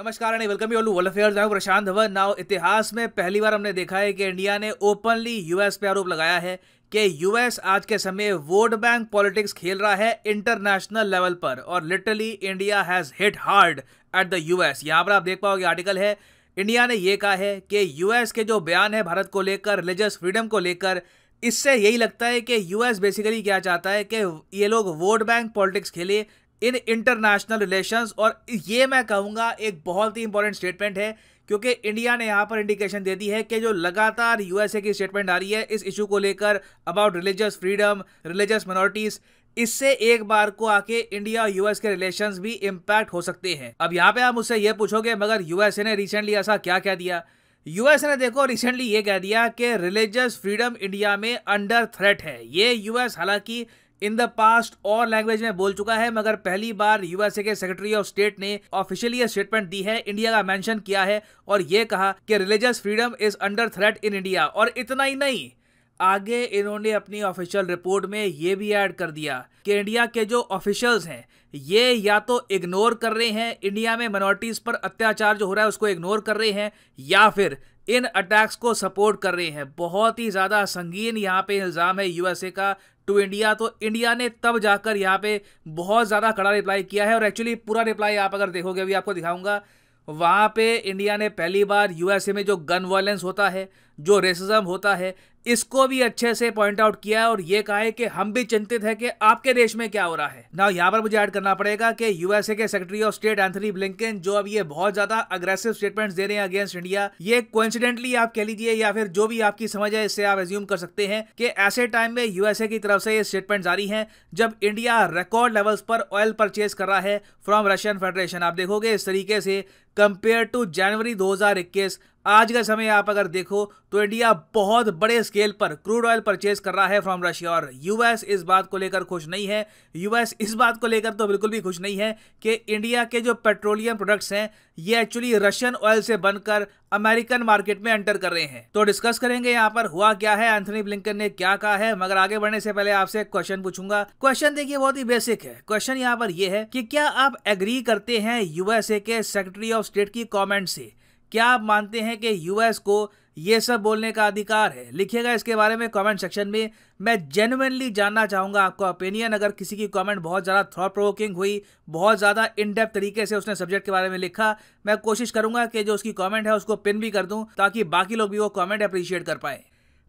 नमस्कार and welcome you all world affairs मैं Prashant Dhawan now इतिहास में पहली बार हमने देखा है कि इंडिया ने ओपनली यूएस पे आरोप लगाया है कि यूएस आज के समय वोट बैंक पॉलिटिक्स खेल रहा है इंटरनेशनल लेवल पर और literally India has hit hard at the US यहाँ पर आप देख पाओगे आर्टिकल है इंडिया ने यह कहा है कि यूएस के जो बयान है भारत को लेकर रिलीजियस फ्रीडम को लेकर इससे यही लगता है कि यूएस बेसिकली क्या चाहता है कि ये लोग वोट बैंक पॉलिटिक्स खेले इन इंटरनेशनल रिलेशंस और ये मैं कहूँगा एक बहुत ही इंपॉर्टेंट स्टेटमेंट है क्योंकि इंडिया ने यहाँ पर इंडिकेशन दे दी है कि जो लगातार यूएसए की स्टेटमेंट आ रही है इस इशू को लेकर about religious freedom religious minorities इससे एक बार को आके इंडिया और यूएस के रिलेशंस भी इम्पैक्ट हो सकते हैं अब यहाँ पे आप मुझसे ये पूछोगे मगर यूएसए ने रिसेंटली ऐसा क्या कह दिया यूएसए ने देखो रिसेंटली ये कह दिया कि रिलीजियस फ्रीडम इंडिया में अंडर थ्रेट है ये यूएस हालांकि इन द पास्ट और लैंग्वेज में बोल चुका है मगर पहली बार यूएसए के सेक्रेटरी ऑफ स्टेट ने ऑफिशियली स्टेटमेंट दी है इंडिया का मेंशन किया है और ये कहा कि religious freedom is under threat in India और इतना ही नहीं आगे इन्होंने अपनी ऑफिशियल रिपोर्ट में ये भी ऐड कर दिया कि इंडिया के जो ऑफिशियल्स हैं ये या तो इग्नोर कर रहे हैं इंडिया में माइनॉरिटीज पर अत्याचार जो हो रहा है उसको इग्नोर कर रहे हैं या फिर इन अटैक्स को सपोर्ट कर रहे हैं बहुत ही ज़्यादा संगीन यहाँ पे इल्ज़ाम है यूएसए का टू इंडिया तो इंडिया ने तब जाकर यहाँ पे बहुत ज़्यादा कड़ा रिप्लाई किया है और एक्चुअली पूरा रिप्लाई आप अगर देखोगे अभी आपको दिखाऊंगा वहाँ पे इंडिया ने पहली बार यूएसए में जो गन वायलेंस होता है जो रेसिज्म होता है इसको भी अच्छे से पॉइंट आउट किया है और ये कहा है कि हम भी चिंतित है कि आपके देश में क्या हो रहा है ना यहाँ पर मुझे ऐड करना पड़ेगा कि यूएसए के secretary of state Anthony Blinken जो अब ये बहुत ज्यादा अग्रेसिव स्टेटमेंट्स दे रहे हैं अगेंस्ट इंडिया ये कोइंसिडेंटली आप कह लीजिए या फिर जो भी आपकी समझ है इससे आप एज्यूम कर सकते हैं कि ऐसे टाइम में यूएसए की तरफ से ये स्टेटमेंट जारी है जब इंडिया रिकॉर्ड लेवल्स पर ऑयल परचेज कर रहा है फ्रॉम रशियन फेडरेशन आप देखोगे इस तरीके से कंपेयर टू जनवरी दो आज का समय आप अगर देखो तो इंडिया बहुत बड़े स्केल पर क्रूड ऑयल परचेज कर रहा है फ्रॉम रशिया और यूएस इस बात को लेकर खुश नहीं है यूएस इस बात को लेकर तो बिल्कुल भी खुश नहीं है कि इंडिया के जो पेट्रोलियम प्रोडक्ट्स हैं ये एक्चुअली रशियन ऑयल से बनकर अमेरिकन मार्केट में एंटर कर रहे हैं तो डिस्कस करेंगे यहाँ पर हुआ क्या है एंथनी ब्लिंकन ने क्या कहा है मगर आगे बढ़ने से पहले आपसे क्वेश्चन पूछूंगा क्वेश्चन देखिए बहुत ही बेसिक है क्वेश्चन यहाँ पर यह है कि क्या आप एग्री करते हैं यूएसए के सेक्रेटरी ऑफ स्टेट की कॉमेंट से क्या आप मानते हैं कि यूएस को ये सब बोलने का अधिकार है लिखिएगा इसके बारे में कमेंट सेक्शन में मैं जेनुअनली जानना चाहूँगा आपका ओपिनियन अगर किसी की कमेंट बहुत ज़्यादा थॉट प्रोवोकिंग हुई बहुत ज़्यादा इन डेप्थ तरीके से उसने सब्जेक्ट के बारे में लिखा मैं कोशिश करूँगा कि जो उसकी कमेंट है उसको पिन भी कर दूँ ताकि बाकी लोग भी वो कमेंट अप्रिशिएट कर पाए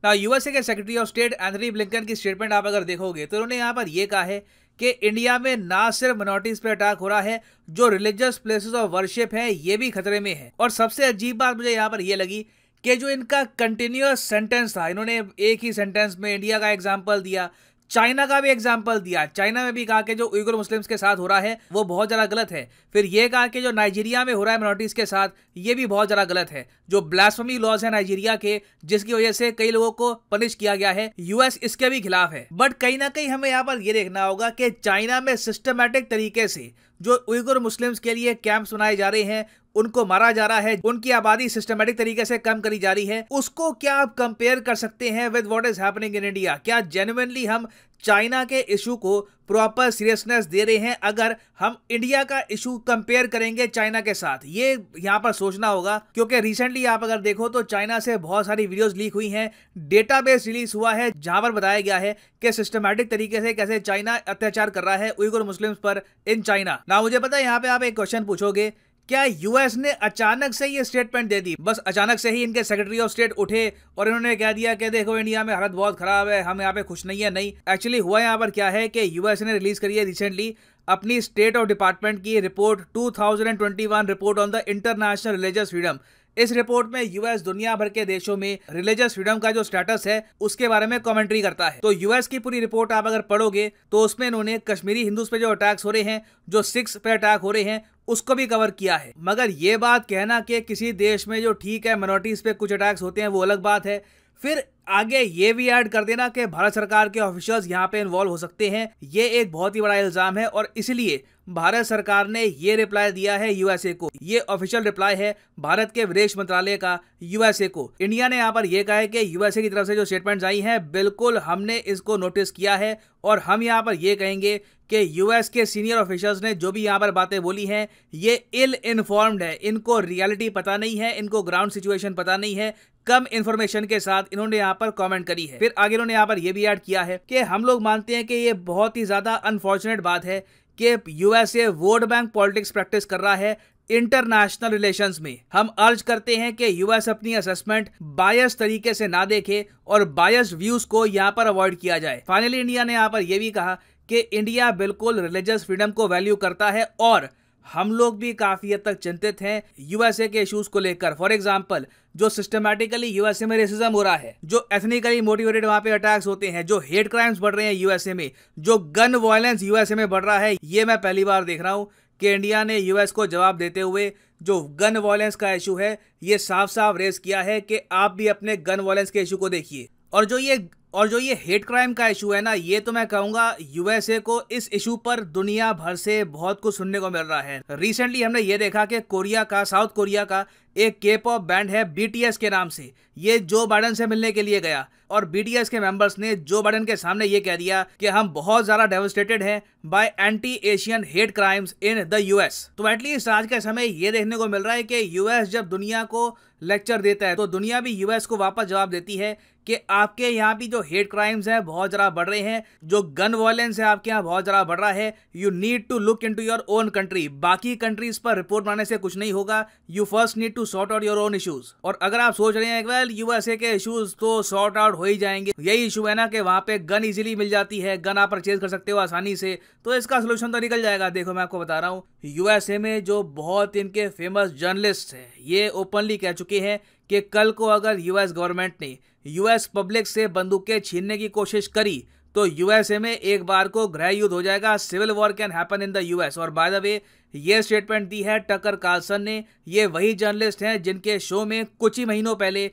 ना यूएसए के secretary of state Anthony Blinken की स्टेटमेंट आप अगर देखोगे तो उन्होंने यहाँ पर यह कहा है कि इंडिया में ना सिर्फ मिनोरिटीज पे अटैक हो रहा है जो रिलीजियस प्लेसेस ऑफ वर्शिप है ये भी खतरे में है और सबसे अजीब बात मुझे यहाँ पर यह लगी कि जो इनका कंटिन्यूस सेंटेंस था इन्होंने एक ही सेंटेंस में इंडिया का एग्जाम्पल दिया चाइना का भी एग्जाम्पल दिया चाइना में भी कहा कि जो उइगर मुस्लिम्स के साथ हो रहा है वो बहुत ज़्यादा गलत है फिर ये कहा कि जो नाइजीरिया में हो रहा है माइनॉरिटीज़ के साथ ये भी बहुत ज़्यादा गलत है जो ब्लास्फमी लॉज है नाइजीरिया के जिसकी वजह से कई लोगों को पनिश किया गया है यूएस इसके भी खिलाफ है बट कहीं ना कहीं हमें यहाँ पर यह देखना होगा कि चाइना में सिस्टमेटिक तरीके से जो उइगर मुस्लिम्स के लिए कैंप्स बनाए जा रहे हैं उनको मारा जा रहा है उनकी आबादी सिस्टमेटिक तरीके से कम करी जा रही है उसको क्या आप कंपेयर कर सकते हैं with what is happening in India क्या जेन्युनली हम चाइना के इशू को प्रॉपर सीरियसनेस दे रहे हैं अगर हम इंडिया का इशू कंपेयर करेंगे चाइना के साथ ये यहाँ पर सोचना होगा क्योंकि रिसेंटली आप अगर देखो तो चाइना से बहुत सारी वीडियोस लीक हुई हैं डेटाबेस रिलीज हुआ है जहाँ पर बताया गया है कि सिस्टमेटिक तरीके से कैसे चाइना अत्याचार कर रहा है उइगुर मुस्लिम पर इन चाइना ना मुझे पता है यहाँ पे आप एक क्वेश्चन पूछोगे क्या यूएस ने अचानक से ये स्टेटमेंट दे दी बस अचानक से ही इनके सेक्रेटरी ऑफ स्टेट उठे और इन्होंने कह दिया कि देखो इंडिया में हालत बहुत खराब है हम यहाँ पे खुश नहीं है नहीं एक्चुअली हुआ यहाँ पर क्या है कि यूएस ने रिलीज करी है रिसेंटली अपनी स्टेट ऑफ डिपार्टमेंट की report 2021 report on the international religious freedom इस रिपोर्ट में यूएस दुनिया भर के देशों में रिलीजियस फ्रीडम का जो स्टेटस है उसके बारे में कमेंट्री करता है तो यूएस की पूरी रिपोर्ट आप अगर पढ़ोगे तो उसमें इन्होंने कश्मीरी हिंदू पे जो अटैक्स हो रहे हैं जो सिक्स पे अटैक हो रहे हैं उसको भी कवर किया है मगर ये बात कहना कि किसी देश में जो ठीक है मनोरिटीज पे कुछ अटैक्स होते हैं वो अलग बात है फिर आगे ये भी ऐड कर देना कि भारत सरकार के ऑफिसर्स यहाँ पे इन्वॉल्व हो सकते हैं ये एक बहुत ही बड़ा इल्जाम है और इसलिए भारत सरकार ने ये रिप्लाई दिया है यूएसए को ये ऑफिशियल रिप्लाई है भारत के विदेश मंत्रालय का यूएसए को इंडिया ने यहाँ पर यह कहा है कि यूएसए की तरफ से जो स्टेटमेंट आई हैं बिल्कुल हमने इसको नोटिस किया है और हम यहाँ पर ये कहेंगे कि यूएस के सीनियर ऑफिसर्स ने जो भी यहाँ पर बातें बोली हैं ये इल इन्फॉर्म्ड है इनको रियलिटी पता नहीं है इनको ग्राउंड सिचुएशन पता नहीं है कम इन्फॉर्मेशन के साथ इन्होंने यहाँ पर कमेंट करी है फिर आगे उन्होंने यहाँ पर यह भी ऐड किया है कि हम लोग मानते हैं कि ये बहुत ही ज्यादा अनफॉर्चुनेट बात है कि USA vote bank politics practice कर रहा है इंटरनेशनल रिलेशंस में हम अर्ज करते हैं कि यूएस अपनी असेसमेंट बायस तरीके से ना देखे और बायस व्यूज को यहाँ पर अवॉइड किया जाए फाइनली इंडिया ने यहाँ पर यह भी कहा कि इंडिया बिल्कुल रिलीजियस फ्रीडम को वैल्यू करता है और हम लोग भी काफ़ी हद तक चिंतित हैं यूएसए के इश्यूज़ को लेकर फॉर एग्जाम्पल जो सिस्टमेटिकली यूएसए में रेसिज्म हो रहा है जो एथनिकली मोटिवेटेड वहां पे अटैक्स होते हैं जो हेट क्राइम्स बढ़ रहे हैं यूएसए में जो गन वायलेंस यूएसए में बढ़ रहा है ये मैं पहली बार देख रहा हूँ कि इंडिया ने यूएस को जवाब देते हुए जो गन वायलेंस का इशू है ये साफ साफ रेस किया है कि आप भी अपने गन वायलेंस के इशू को देखिए और जो ये और जो ये हेट क्राइम का इशू है ना ये तो मैं कहूंगा यूएसए को इस इशू पर दुनिया भर से बहुत कुछ सुनने को मिल रहा है रिसेंटली हमने ये देखा कि कोरिया का साउथ कोरिया का एक के पॉप बैंड है बीटीएस के नाम से ये जो बाइडन से मिलने के लिए गया और बीटीएस के मेंबर्स ने जो बाइडन के सामने ये कह दिया कि हम बहुत ज़्यादा डेवस्टेटेड हैं by anti Asian hate crimes in the US तो एटलीस्ट आज के समय ये देखने को मिल रहा है कि यूएस जब दुनिया को लेक्चर देता है तो दुनिया भी यूएस को वापस जवाब देती है कि आपके यहाँ भी जो हेट क्राइम्स हैं बहुत ज़रा बढ़ रहे हैं जो गन वायलेंस है आपके यहाँ बहुत ज़रा बढ़ रहा है you need to look into your own country बाकी कंट्रीज पर रिपोर्ट बनाने से कुछ नहीं होगा you first need to sort out your own issues और अगर आप सोच रहे हैं वेल ए के इशूज तो सॉर्ट आउट हो ही जाएंगे यही इशू है ना कि वहाँ पे गन ईजिली मिल जाती है गन आप परचेज कर सकते हो आसानी से तो इसका सोल्यूशन तो निकल जाएगा देखो मैं आपको बता रहा हूँ यूएसए में जो बहुत इनके फेमस जर्नलिस्ट हैं ये ओपनली कह चुके हैं कि कल को अगर यूएस गवर्नमेंट ने यूएस पब्लिक से बंदूकें छीनने की कोशिश करी तो यूएसए में एक बार को गृह युद्ध हो जाएगा civil war can happen in the US और बाय द वे ये स्टेटमेंट दी है टकर कार्लसन ने ये वही जर्नलिस्ट हैं जिनके शो में कुछ ही महीनों पहले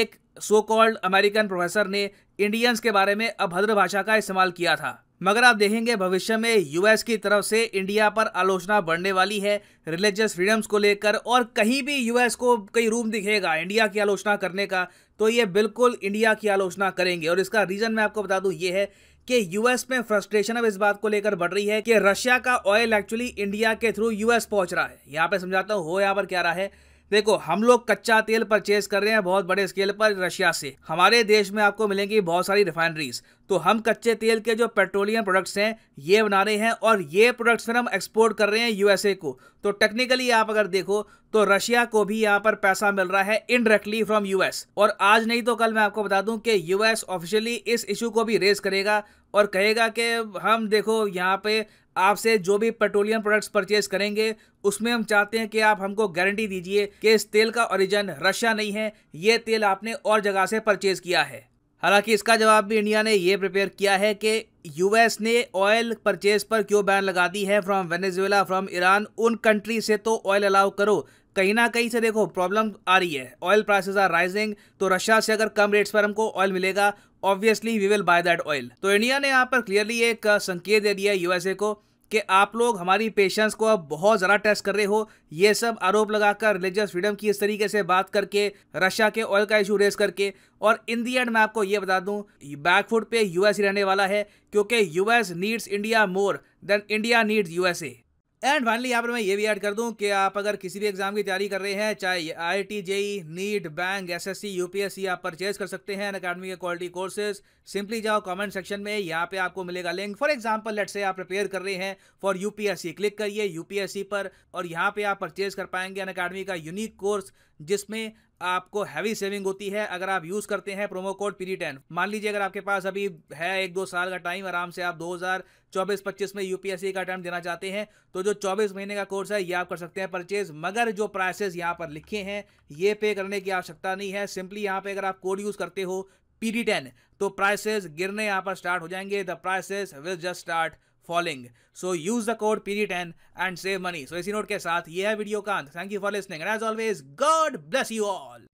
एक सो कॉल्ड अमेरिकन प्रोफेसर ने इंडियंस के बारे में अभद्र भाषा का इस्तेमाल किया था मगर आप देखेंगे भविष्य में यूएस की तरफ से इंडिया पर आलोचना बढ़ने वाली है रिलीजियस फ्रीडम्स को लेकर और कहीं भी यूएस को कई रूम दिखेगा इंडिया की आलोचना करने का तो ये बिल्कुल इंडिया की आलोचना करेंगे और इसका रीज़न मैं आपको बता दूं ये है कि यूएस में फ्रस्ट्रेशन अब इस बात को लेकर बढ़ रही है कि रशिया का ऑयल एक्चुअली इंडिया के थ्रू यूएस पहुंच रहा है यहाँ पे समझाता हूँ हो यहाँ पर क्या रहा है देखो हम लोग कच्चा तेल परचेज कर रहे हैं बहुत बड़े स्केल पर रशिया से हमारे देश में आपको मिलेंगी बहुत सारी रिफाइनरीज तो हम कच्चे तेल के जो पेट्रोलियम प्रोडक्ट्स हैं ये बना रहे हैं और ये प्रोडक्ट्स फिर हम एक्सपोर्ट कर रहे हैं यूएसए को तो टेक्निकली आप अगर देखो तो रशिया को भी यहाँ पर पैसा मिल रहा है इनडायरेक्टली फ्रॉम यूएस और आज नहीं तो कल मैं आपको बता दूं कि यूएस ऑफिशियली इस इशू को भी रेज करेगा और कहेगा कि हम देखो यहाँ पे आपसे जो भी पेट्रोलियम प्रोडक्ट्स परचेज करेंगे उसमें हम चाहते हैं कि आप हमको गारंटी दीजिए कि इस तेल का ओरिजिन रशिया नहीं है ये तेल आपने और जगह से परचेज किया है हालांकि इसका जवाब भी इंडिया ने ये प्रिपेयर किया है कि यूएस ने ऑयल परचेज पर क्यों बैन लगा दी है फ्रॉम वेनेजुएला फ्रॉम ईरान उन कंट्री से तो ऑयल अलाउ करो कहीं ना कहीं से देखो प्रॉब्लम आ रही है ऑयल प्राइसेस आर राइजिंग तो रशिया से अगर कम रेट्स पर हमको ऑयल मिलेगा obviously we will buy that oil तो इंडिया ने यहाँ पर क्लियरली एक संकेत दे दिया यूएसए को कि आप लोग हमारी पेशेंस को अब बहुत ज़्यादा टेस्ट कर रहे हो ये सब आरोप लगाकर रिलीजियस फ्रीडम की इस तरीके से बात करके रशिया के ऑयल का इशू रेस करके और इन दी एंड मैं आपको ये बता दूँ बैकफुट पे यूएस ही रहने वाला है क्योंकि US needs India more than India needs USA and finally यहाँ पर मैं ये भी ऐड कर दूं कि आप अगर किसी भी एग्जाम की तैयारी कर रहे हैं चाहे I T JEE NEET bank S S C आप परचेज कर सकते हैं अकेडमी के क्वालिटी कोर्सेज सिंपली जाओ कमेंट सेक्शन में यहाँ पे आपको मिलेगा लिंक फॉर एग्जाम्पल लेट से आप प्रिपेयर कर रहे हैं फॉर यू क्लिक करिए यू पर और यहाँ पे आप परचेज कर पाएंगे अन का यूनिक कोर्स जिसमें आपको हैवी सेविंग होती है अगर आप यूज़ करते हैं प्रोमो कोड पीरी टेन मान लीजिए अगर आपके पास अभी है एक दो साल का टाइम आराम से आप 2024-25 में यूपीएससी का अटैम्प्ट देना चाहते हैं तो जो 24 महीने का कोर्स है ये आप कर सकते हैं परचेज मगर जो प्राइसेस यहाँ पर लिखे हैं ये पे करने की आवश्यकता नहीं है सिंपली यहाँ पे अगर आप कोड यूज़ करते हो पीरी टेन तो प्राइसेस गिरने यहाँ पर स्टार्ट हो जाएंगे the prices will just start following so use the code period ten and save money so इसी नोट के साथ ये है वीडियो का अंत thank you for listening and as always God bless you all